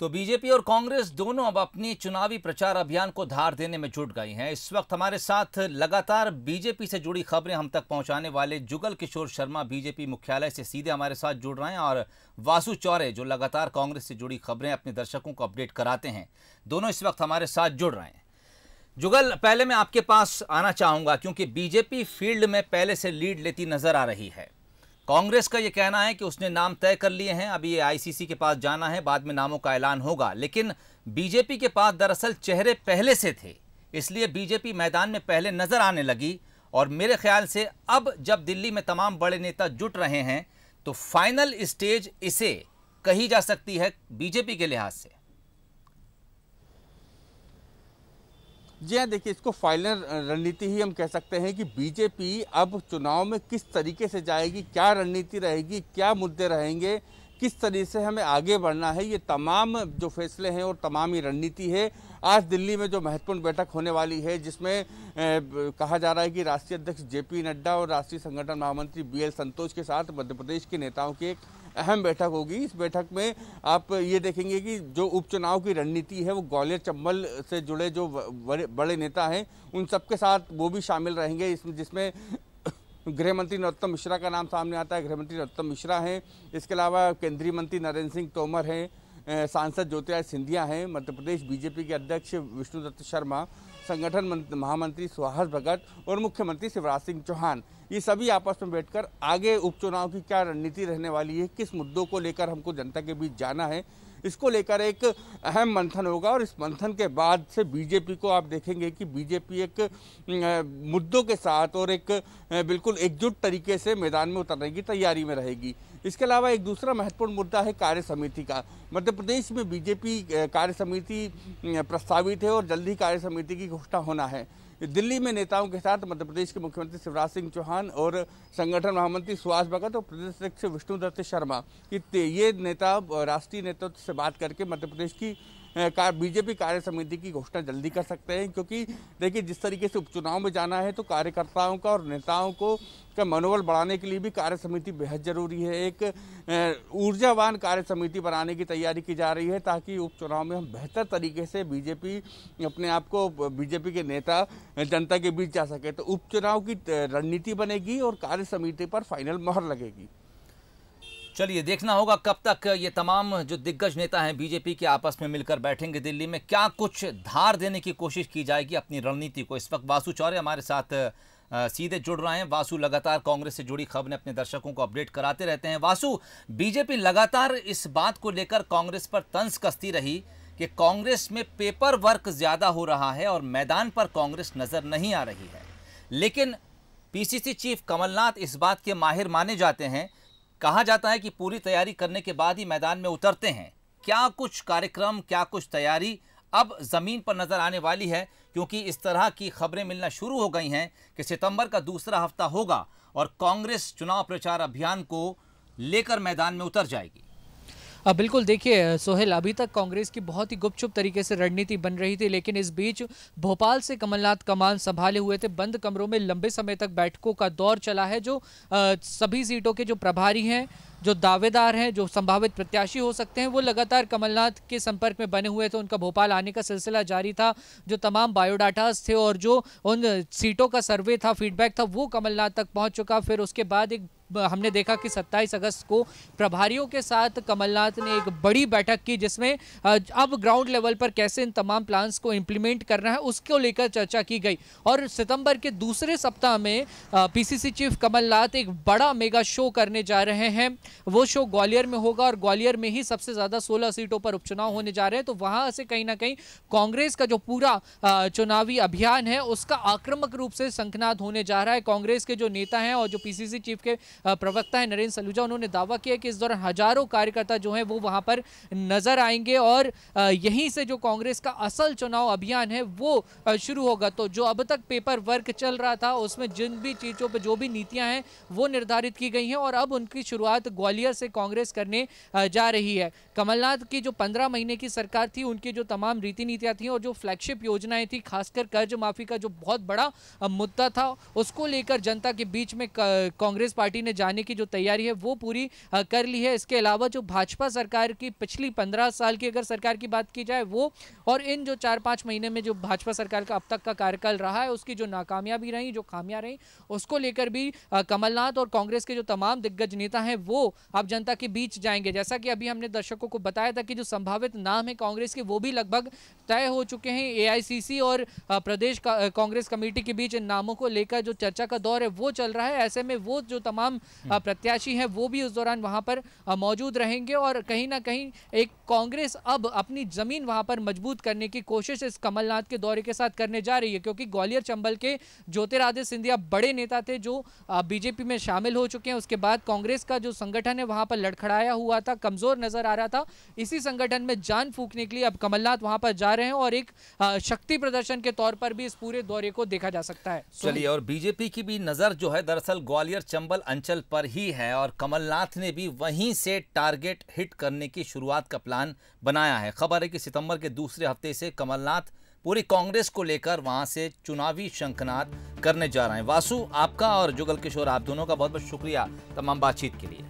तो बीजेपी और कांग्रेस दोनों अब अपनी चुनावी प्रचार अभियान को धार देने में जुट गई हैं इस वक्त हमारे साथ लगातार बीजेपी से जुड़ी खबरें हम तक पहुंचाने वाले जुगल किशोर शर्मा बीजेपी मुख्यालय से सीधे हमारे साथ जुड़ रहे हैं और वासु चौरे जो लगातार कांग्रेस से जुड़ी खबरें अपने दर्शकों को अपडेट कराते हैं दोनों इस वक्त हमारे साथ जुड़ रहे हैं जुगल पहले मैं आपके पास आना चाहूँगा क्योंकि बीजेपी फील्ड में पहले से लीड लेती नजर आ रही है कांग्रेस का ये कहना है कि उसने नाम तय कर लिए हैं अभी ये आईसीसी के पास जाना है बाद में नामों का ऐलान होगा लेकिन बीजेपी के पास दरअसल चेहरे पहले से थे इसलिए बीजेपी मैदान में पहले नजर आने लगी और मेरे ख्याल से अब जब दिल्ली में तमाम बड़े नेता जुट रहे हैं तो फाइनल स्टेज इसे कही जा सकती है बीजेपी के लिहाज से जी हाँ देखिए इसको फाइनल रणनीति ही हम कह सकते हैं कि बीजेपी अब चुनाव में किस तरीके से जाएगी क्या रणनीति रहेगी क्या मुद्दे रहेंगे किस तरीके से हमें आगे बढ़ना है ये तमाम जो फैसले हैं और तमाम ही रणनीति है आज दिल्ली में जो महत्वपूर्ण बैठक होने वाली है जिसमें कहा जा रहा है कि राष्ट्रीय अध्यक्ष जे पी नड्डा और राष्ट्रीय संगठन महामंत्री बी एल संतोष के साथ मध्य प्रदेश के नेताओं की एक अहम बैठक होगी इस बैठक में आप ये देखेंगे कि जो उपचुनाव की रणनीति है वो ग्वालियर चंबल से जुड़े जो बड़े बड़े नेता हैं उन सबके साथ वो भी शामिल रहेंगे इसमें जिसमें गृह मंत्री नरोत्तम मिश्रा का नाम सामने आता है गृह मंत्री नरोत्तम मिश्रा हैं इसके अलावा केंद्रीय मंत्री नरेंद्र सिंह तोमर हैं सांसद ज्योतिराज सिंधिया हैं मध्य प्रदेश बीजेपी के अध्यक्ष विष्णु दत्त शर्मा संगठन महामंत्री सुहास भगत और मुख्यमंत्री शिवराज सिंह चौहान ये सभी आपस में बैठकर आगे उपचुनाव की क्या रणनीति रहने वाली है किस मुद्दों को लेकर हमको जनता के बीच जाना है इसको लेकर एक अहम मंथन होगा और इस मंथन के बाद से बीजेपी को आप देखेंगे कि बीजेपी एक मुद्दों के साथ और एक बिल्कुल एकजुट तरीके से मैदान में उतरने की तैयारी में रहेगी इसके अलावा एक दूसरा महत्वपूर्ण मुद्दा है कार्य समिति का मध्य प्रदेश में बीजेपी कार्य समिति प्रस्तावित है और जल्द ही कार्य समिति की घोषणा होना है दिल्ली में नेताओं के साथ मध्य प्रदेश के मुख्यमंत्री शिवराज सिंह चौहान और संगठन महामंत्री सुहास भगत और प्रदेश अध्यक्ष विष्णुदत्त शर्मा ये नेता राष्ट्रीय नेतृत्व से बात करके मध्य प्रदेश की का, बीजेपी कार्य समिति की घोषणा जल्दी कर सकते हैं क्योंकि देखिए जिस तरीके से उपचुनाव में जाना है तो कार्यकर्ताओं का और नेताओं को का मनोबल बढ़ाने के लिए भी कार्य समिति बेहद जरूरी है एक ऊर्जावान कार्य समिति बनाने की तैयारी की जा रही है ताकि उपचुनाव में हम बेहतर तरीके से बीजेपी अपने आप को बीजेपी के नेता जनता के बीच जा सके तो उपचुनाव की रणनीति बनेगी और कार्य समिति पर फाइनल मोहर लगेगी चलिए देखना होगा कब तक ये तमाम जो दिग्गज नेता हैं बीजेपी के आपस में मिलकर बैठेंगे दिल्ली में क्या कुछ धार देने की कोशिश की जाएगी अपनी रणनीति को इस वक्त वासु चौरे हमारे साथ सीधे जुड़ रहे हैं वासु लगातार कांग्रेस से जुड़ी खबरें अपने दर्शकों को अपडेट कराते रहते हैं वासु बीजेपी लगातार इस बात को लेकर कांग्रेस पर तंज कसती रही कि कांग्रेस में पेपर वर्क ज़्यादा हो रहा है और मैदान पर कांग्रेस नज़र नहीं आ रही है लेकिन पीसीसी चीफ कमलनाथ इस बात के माहिर माने जाते हैं कहा जाता है कि पूरी तैयारी करने के बाद ही मैदान में उतरते हैं क्या कुछ कार्यक्रम क्या कुछ तैयारी अब ज़मीन पर नज़र आने वाली है क्योंकि इस तरह की खबरें मिलना शुरू हो गई हैं कि सितंबर का दूसरा हफ्ता होगा और कांग्रेस चुनाव प्रचार अभियान को लेकर मैदान में उतर जाएगी हाँ, बिल्कुल देखिए सोहेल अभी तक कांग्रेस की बहुत ही गुपचुप तरीके से रणनीति बन रही थी लेकिन इस बीच भोपाल से कमलनाथ कमान संभाले हुए थे बंद कमरों में लंबे समय तक बैठकों का दौर चला है जो सभी सीटों के जो प्रभारी हैं जो दावेदार हैं जो संभावित प्रत्याशी हो सकते हैं वो लगातार कमलनाथ के संपर्क में बने हुए थे उनका भोपाल आने का सिलसिला जारी था जो तमाम बायोडाटाज थे और जो उन सीटों का सर्वे था फीडबैक था वो कमलनाथ तक पहुंच चुका फिर उसके बाद एक हमने देखा कि 27 अगस्त को प्रभारियों के साथ कमलनाथ ने एक बड़ी बैठक की जिसमें अब ग्राउंड लेवल पर कैसे इन तमाम प्लान्स को इम्प्लीमेंट करना है उसको लेकर चर्चा की गई और सितंबर के दूसरे सप्ताह में पीसीसी चीफ कमलनाथ एक बड़ा मेगा शो करने जा रहे हैं वो शो ग्वालियर में होगा और ग्वालियर में ही सबसे ज़्यादा सोलह सीटों पर उपचुनाव होने जा रहे हैं तो वहाँ से कहीं ना कहीं कांग्रेस का जो पूरा चुनावी अभियान है उसका आक्रमक रूप से संखनाद होने जा रहा है कांग्रेस के जो नेता हैं और जो पीसीसी चीफ के प्रवक्ता है नरेंद्र सलूजा उन्होंने दावा किया कि इस दौरान हजारों कार्यकर्ता जो हैं वो वहां पर नजर आएंगे और यहीं से जो कांग्रेस का असल चुनाव अभियान है वो शुरू होगा तो जो अब तक पेपर वर्क चल रहा था उसमें जिन भी चीज़ों पर जो भी नीतियाँ हैं वो निर्धारित की गई हैं और अब उनकी शुरुआत ग्वालियर से कांग्रेस करने जा रही है कमलनाथ की जो पंद्रह महीने की सरकार थी उनकी जो तमाम रीति नीतियाँ थी और जो फ्लैगशिप योजनाएं थी खासकर कर्ज माफी का जो बहुत बड़ा मुद्दा था उसको लेकर जनता के बीच में कांग्रेस पार्टी ने ने जाने की जो तैयारी है वो पूरी कर ली है इसके अलावा जो भाजपा सरकार की पिछली पंद्रह साल की अगर सरकार की बात की जाए वो और इन जो चार पाँच महीने में जो भाजपा सरकार का अब तक का कार्यकाल रहा है उसकी जो नाकामयाबी रही जो खामियां रही उसको लेकर भी कमलनाथ और कांग्रेस के जो तमाम दिग्गज नेता हैं वो अब जनता के बीच जाएंगे जैसा कि अभी हमने दर्शकों को बताया था कि जो संभावित नाम है कांग्रेस के वो भी लगभग तय हो चुके हैं ए और प्रदेश कांग्रेस कमेटी के बीच इन नामों को लेकर जो चर्चा का दौर है वो चल रहा है ऐसे में वो जो तमाम प्रत्याशी हैं वो भी उस दौरान वहाँ पर मौजूद रहेंगे और कहीं ना कहीं एक कांग्रेस अब अपनी ज़मीन वहाँ पर मजबूत करने की कोशिश इस कमलनाथ के दौरे के साथ करने जा रही है क्योंकि ग्वालियर चंबल के ज्योतिरादित्य सिंधिया बड़े नेता थे जो बीजेपी में शामिल हो चुके हैं उसके बाद कांग्रेस का जो संगठन है वहाँ पर लड़खड़ाया हुआ था कमज़ोर नज़र आ रहा था इसी संगठन में जान फूकने के लिए अब कमलनाथ वहाँ पर जा रहे हैं और एक शक्ति प्रदर्शन के तौर पर भी इस पूरे दौरे को देखा जा सकता है चलिए और बीजेपी की भी नज़र जो है दरअसल ग्वालियर चंबल अंचल हिमाचल पर ही है और कमलनाथ ने भी वहीं से टारगेट हिट करने की शुरुआत का प्लान बनाया है खबर है कि सितंबर के दूसरे हफ्ते से कमलनाथ पूरी कांग्रेस को लेकर वहां से चुनावी शंखनाद करने जा रहे हैं वासु आपका और जुगल किशोर आप दोनों का बहुत बहुत शुक्रिया तमाम बातचीत के लिए